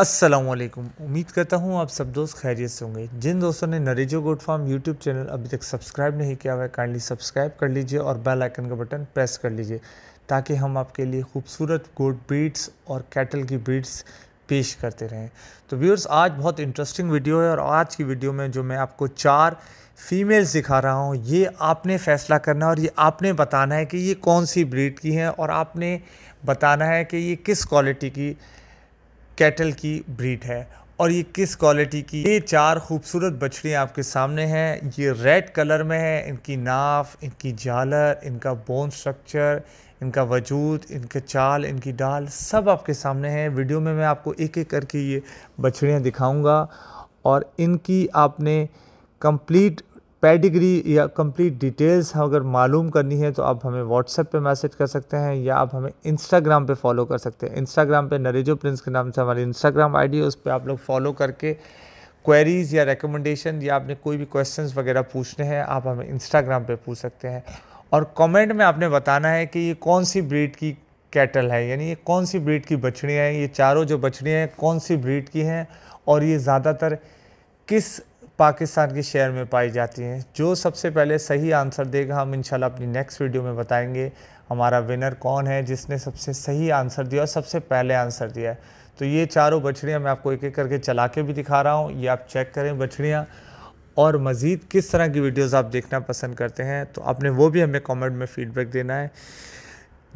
असलकुम उम्मीद करता हूँ आप सब दोस्त खैरियत से होंगे जिन दोस्तों ने नरेजो गोड फार्म यूट्यूब चैनल अभी तक सब्सक्राइब नहीं किया हुआ है काइंडली सब्सक्राइब कर लीजिए और बेल आइकन का बटन प्रेस कर लीजिए ताकि हम आपके लिए खूबसूरत गोड ब्रीड्स और कैटल की ब्रीड्स पेश करते रहें तो व्यूअर्स आज बहुत इंटरेस्टिंग वीडियो है और आज की वीडियो में जो मैं आपको चार फीमेल्स दिखा रहा हूँ ये आपने फैसला करना है और ये आपने बताना है कि ये कौन सी ब्रीड की हैं और आपने बताना है कि ये किस क्वालिटी की कैटल की ब्रीड है और ये किस क्वालिटी की ये चार खूबसूरत बछड़ियाँ आपके सामने हैं ये रेड कलर में है इनकी नाफ इनकी जालर इनका बोन स्ट्रक्चर इनका वजूद इनके चाल इनकी डाल सब आपके सामने हैं वीडियो में मैं आपको एक एक करके ये बछड़ियाँ दिखाऊंगा और इनकी आपने कंप्लीट पैडिग्री या कंप्लीट डिटेल्स अगर मालूम करनी है तो आप हमें व्हाट्सएप पे मैसेज कर सकते हैं या आप हमें इंस्टाग्राम पे फॉलो कर सकते हैं इंस्टाग्राम पे नरेजो प्रिंस के नाम से हमारी इंस्टाग्राम आईडी है उस पर आप लोग फॉलो करके क्वेरीज़ या रिकमेंडेशन या आपने कोई भी क्वेश्चंस वगैरह पूछने हैं आप हमें इंस्टाग्राम पर पूछ सकते हैं और कॉमेंट में आपने बताना है कि ये कौन सी ब्रीड की कैटल है यानी ये कौन सी ब्रीड की बछड़ियाँ हैं ये चारों जो बछड़ियाँ हैं कौन सी ब्रीड की हैं और ये ज़्यादातर किस पाकिस्तान के शेयर में पाई जाती हैं जो सबसे पहले सही आंसर देगा हम इंशाल्लाह अपनी नेक्स्ट वीडियो में बताएंगे हमारा विनर कौन है जिसने सबसे सही आंसर दिया और सबसे पहले आंसर दिया है तो ये चारों बछड़ियाँ मैं आपको एक एक करके चला के भी दिखा रहा हूँ ये आप चेक करें बछड़ियाँ और मज़ीद किस तरह की वीडियोज़ आप देखना पसंद करते हैं तो आपने वो भी हमें कॉमेंट में फ़ीडबैक देना है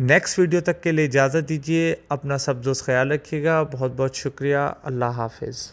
नेक्स्ट वीडियो तक के लिए इजाज़त दीजिए अपना सब दोस्त ख्याल रखिएगा बहुत बहुत शुक्रिया अल्लाह हाफिज़